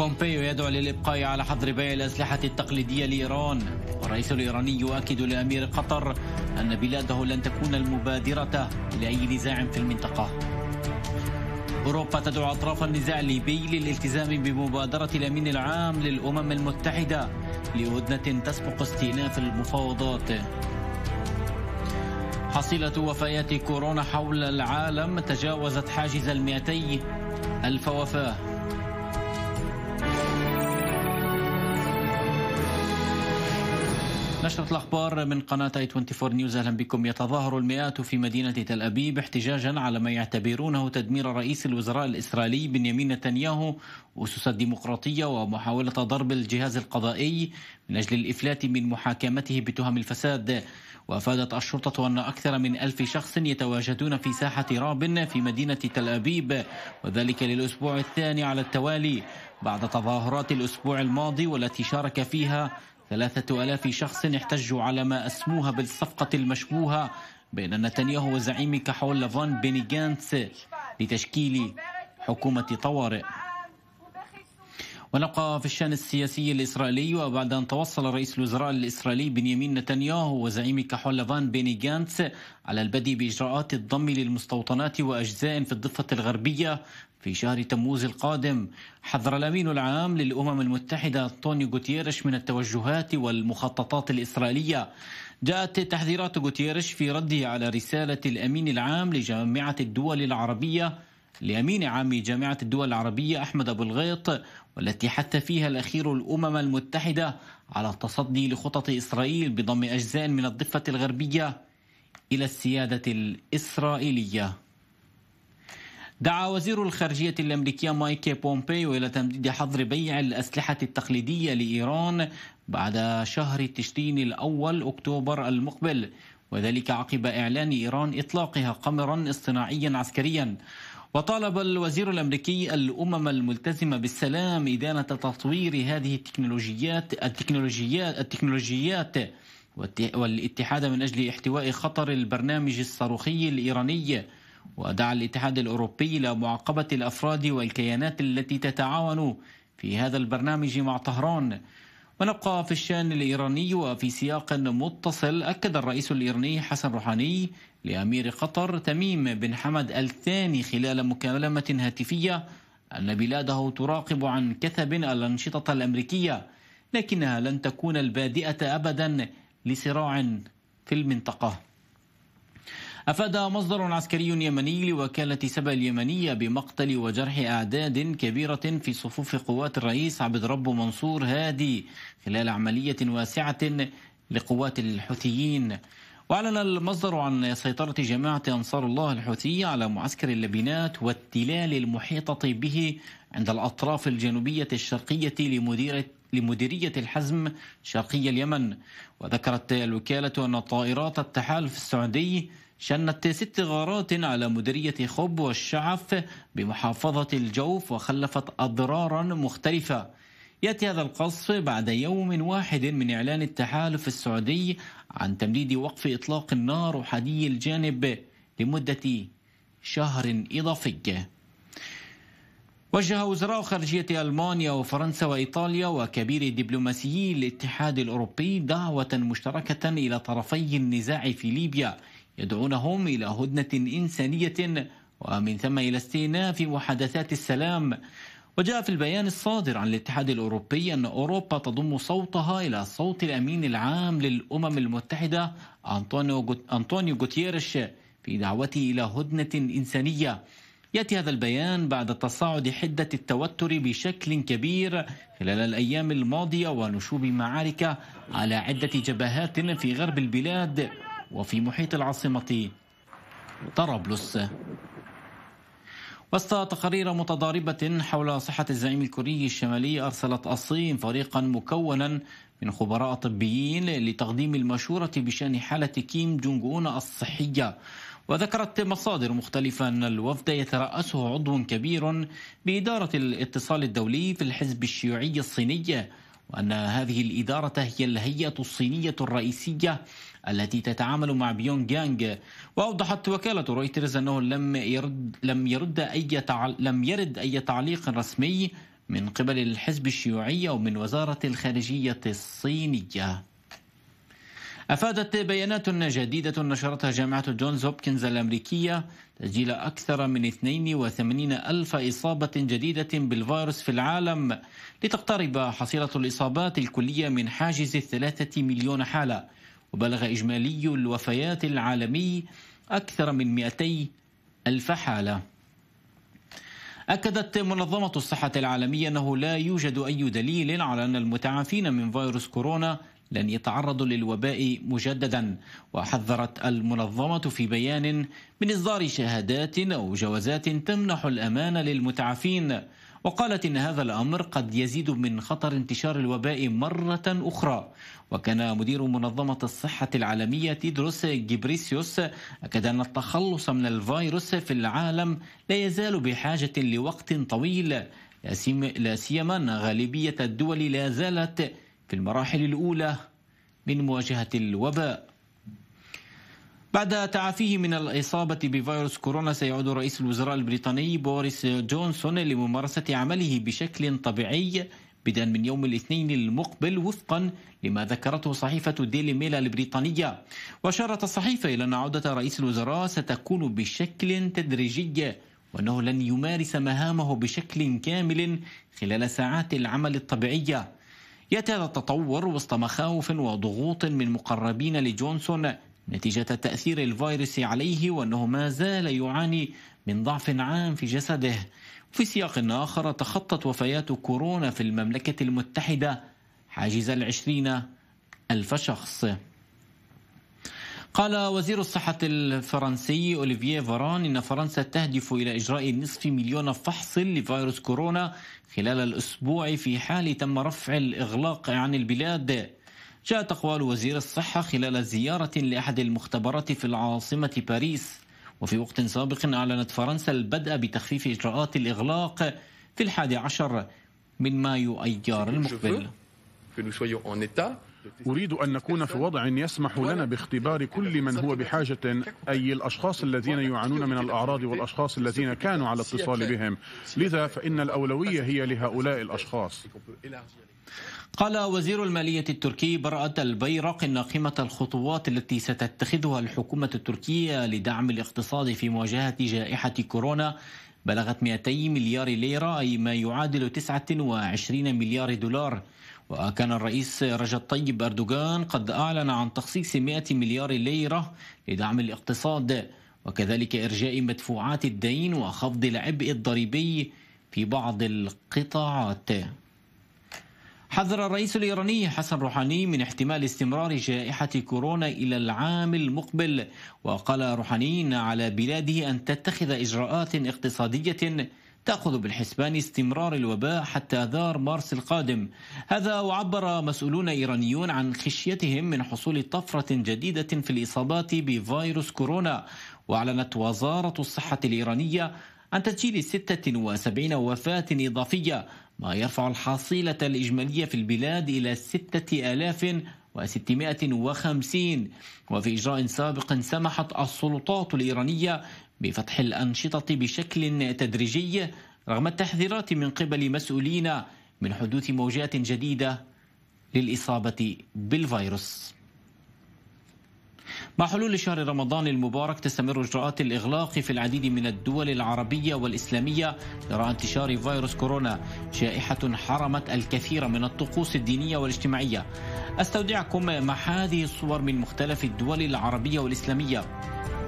بومبيو يدعو للإبقاء على حظر بيع الأسلحة التقليدية لإيران والرئيس الإيراني يؤكد لأمير قطر أن بلاده لن تكون المبادرة لأي نزاع في المنطقة أوروبا تدعو أطراف النزاع الليبي للالتزام بمبادرة الأمين العام للأمم المتحدة لهدنة تسبق استئناف المفاوضات حصيلة وفيات كورونا حول العالم تجاوزت حاجز المئتي ألف وفاة نشرة الأخبار من قناة اي 24 نيوز أهلا بكم يتظاهر المئات في مدينة تل أبيب احتجاجا على ما يعتبرونه تدمير رئيس الوزراء الإسرائيلي بنيامين نتنياهو أسس الديمقراطية ومحاولة ضرب الجهاز القضائي من أجل الإفلات من محاكمته بتهم الفساد وأفادت الشرطة أن أكثر من ألف شخص يتواجدون في ساحة رابن في مدينة تل أبيب وذلك للأسبوع الثاني على التوالي بعد تظاهرات الأسبوع الماضي والتي شارك فيها ثلاثة ألاف شخص احتجوا على ما أسموها بالصفقة المشبوهة بين نتنياهو وزعيم كحول لفان بيني جانتس لتشكيل حكومة طوارئ ونبقى في الشان السياسي الإسرائيلي وبعد أن توصل رئيس الوزراء الإسرائيلي بنيامين نتنياهو وزعيم كحول لافان بيني جانتس على البدء بإجراءات الضم للمستوطنات وأجزاء في الضفة الغربية في شهر تموز القادم حذر الأمين العام للأمم المتحدة طوني غوتيريش من التوجهات والمخططات الإسرائيلية جاءت تحذيرات غوتيريش في رده على رسالة الأمين العام لجامعة الدول العربية لأمين عام جامعة الدول العربية أحمد أبو الغيط والتي حث فيها الأخير الأمم المتحدة على التصدي لخطط إسرائيل بضم أجزاء من الضفة الغربية إلى السيادة الإسرائيلية دعا وزير الخارجية الأمريكية مايك بومبيو إلى تمديد حظر بيع الأسلحة التقليدية لإيران بعد شهر تشرين الأول أكتوبر المقبل وذلك عقب إعلان إيران إطلاقها قمرا اصطناعيا عسكريا وطالب الوزير الامريكي الامم الملتزمه بالسلام ادانه تطوير هذه التكنولوجيات التكنولوجيات التكنولوجيات والاتحاد من اجل احتواء خطر البرنامج الصاروخي الايراني ودعا الاتحاد الاوروبي الى معاقبه الافراد والكيانات التي تتعاون في هذا البرنامج مع طهران ونبقى في الشان الإيراني وفي سياق متصل أكد الرئيس الإيراني حسن روحاني لأمير قطر تميم بن حمد الثاني خلال مكالمة هاتفية أن بلاده تراقب عن كثب الأنشطة الأمريكية لكنها لن تكون البادئة أبدا لصراع في المنطقة أفاد مصدر عسكري يمني لوكالة سبا اليمنية بمقتل وجرح أعداد كبيرة في صفوف قوات الرئيس عبد رب منصور هادي خلال عملية واسعة لقوات الحوثيين وأعلن المصدر عن سيطرة جماعة أنصار الله الحوثية على معسكر اللبنات والتلال المحيطة به عند الأطراف الجنوبية الشرقية لمديرة لمديرية الحزم شرقي اليمن وذكرت الوكالة أن طائرات التحالف السعودي شنت ست غارات على مديرية خب والشعف بمحافظة الجوف وخلفت أضرارا مختلفة يأتي هذا القصف بعد يوم واحد من إعلان التحالف السعودي عن تمديد وقف إطلاق النار وحدي الجانب لمدة شهر إضافي وجه وزراء خارجية ألمانيا وفرنسا وإيطاليا وكبير دبلوماسيي الاتحاد الأوروبي دعوة مشتركة إلى طرفي النزاع في ليبيا يدعونهم إلى هدنة إنسانية ومن ثم إلى استئناف محادثات السلام وجاء في البيان الصادر عن الاتحاد الأوروبي أن أوروبا تضم صوتها إلى صوت الأمين العام للأمم المتحدة أنطونيو غوتيريش في دعوته إلى هدنة إنسانية يأتي هذا البيان بعد تصاعد حدة التوتر بشكل كبير خلال الأيام الماضية ونشوب معارك على عدة جبهات في غرب البلاد وفي محيط العاصمة طرابلس وسط تقارير متضاربة حول صحة الزعيم الكوري الشمالي أرسلت الصين فريقا مكونا من خبراء طبيين لتقديم المشورة بشأن حالة كيم جونغ أون الصحية وذكرت مصادر مختلفة أن الوفد يترأسه عضو كبير بإدارة الاتصال الدولي في الحزب الشيوعي الصيني وأن هذه الإدارة هي الهيئة الصينية الرئيسية التي تتعامل مع بيونغ يانغ واوضحت وكاله رويترز انه لم يرد لم يرد اي لم يرد اي تعليق رسمي من قبل الحزب الشيوعي ومن وزاره الخارجيه الصينيه أفادت بيانات جديدة نشرتها جامعة جونز هوبكنز الأمريكية تسجيل أكثر من 82 ألف إصابة جديدة بالفيروس في العالم لتقترب حصيلة الإصابات الكلية من حاجز الثلاثة مليون حالة وبلغ إجمالي الوفيات العالمي أكثر من 200 ألف حالة أكدت منظمة الصحة العالمية أنه لا يوجد أي دليل على أن المتعافين من فيروس كورونا لن يتعرضوا للوباء مجددا وحذرت المنظمة في بيان من إصدار شهادات أو جوازات تمنح الأمان للمتعافين وقالت إن هذا الأمر قد يزيد من خطر انتشار الوباء مرة أخرى وكان مدير منظمة الصحة العالمية تيدروس جبريسيوس أكد أن التخلص من الفيروس في العالم لا يزال بحاجة لوقت طويل لا سيما أن غالبية الدول لا زالت في المراحل الأولى من مواجهة الوباء بعد تعافيه من الإصابة بفيروس كورونا سيعود رئيس الوزراء البريطاني بوريس جونسون لممارسة عمله بشكل طبيعي بدءا من يوم الاثنين المقبل وفقا لما ذكرته صحيفة ديلي ميل البريطانية وأشارت الصحيفة إلى أن عودة رئيس الوزراء ستكون بشكل تدريجي وأنه لن يمارس مهامه بشكل كامل خلال ساعات العمل الطبيعية ياتي هذا التطور وسط مخاوف وضغوط من مقربين لجونسون نتيجة تأثير الفيروس عليه وأنه ما زال يعاني من ضعف عام في جسده في سياق آخر تخطت وفيات كورونا في المملكة المتحدة حاجز العشرين ألف شخص قال وزير الصحة الفرنسي أوليفييه فاران إن فرنسا تهدف إلى إجراء نصف مليون فحص لفيروس كورونا خلال الأسبوع في حال تم رفع الإغلاق عن البلاد جاءت أقوال وزير الصحة خلال زيارة لأحد المختبرات في العاصمة باريس وفي وقت سابق أعلنت فرنسا البدء بتخفيف إجراءات الإغلاق في الحادي عشر من مايو أيار المقبل أريد أن نكون في وضع يسمح لنا باختبار كل من هو بحاجة أي الأشخاص الذين يعانون من الأعراض والأشخاص الذين كانوا على اتصال بهم لذا فإن الأولوية هي لهؤلاء الأشخاص قال وزير المالية التركي براءة البيرق أن قيمة الخطوات التي ستتخذها الحكومة التركية لدعم الاقتصاد في مواجهة جائحة كورونا بلغت 200 مليار ليرة أي ما يعادل 29 مليار دولار وكان الرئيس رجب طيب أردوغان قد أعلن عن تخصيص 100 مليار ليرة لدعم الاقتصاد وكذلك إرجاء مدفوعات الدين وخفض العبء الضريبي في بعض القطاعات حذر الرئيس الإيراني حسن روحاني من احتمال استمرار جائحة كورونا إلى العام المقبل وقال روحاني على بلاده أن تتخذ إجراءات اقتصادية تأخذ بالحسبان استمرار الوباء حتى آذار مارس القادم هذا وعبر مسؤولون إيرانيون عن خشيتهم من حصول طفرة جديدة في الإصابات بفيروس كورونا وأعلنت وزارة الصحة الإيرانية عن تسجيل 76 وفاة إضافية ما يرفع الحصيلة الإجمالية في البلاد إلى 6000 و650 وفي إجراء سابق سمحت السلطات الإيرانية بفتح الأنشطة بشكل تدريجي رغم التحذيرات من قبل مسؤولين من حدوث موجات جديدة للإصابة بالفيروس مع حلول شهر رمضان المبارك تستمر إجراءات الإغلاق في العديد من الدول العربية والإسلامية جراء انتشار فيروس كورونا جائحة حرمت الكثير من الطقوس الدينية والاجتماعية أستودعكم مع هذه الصور من مختلف الدول العربية والإسلامية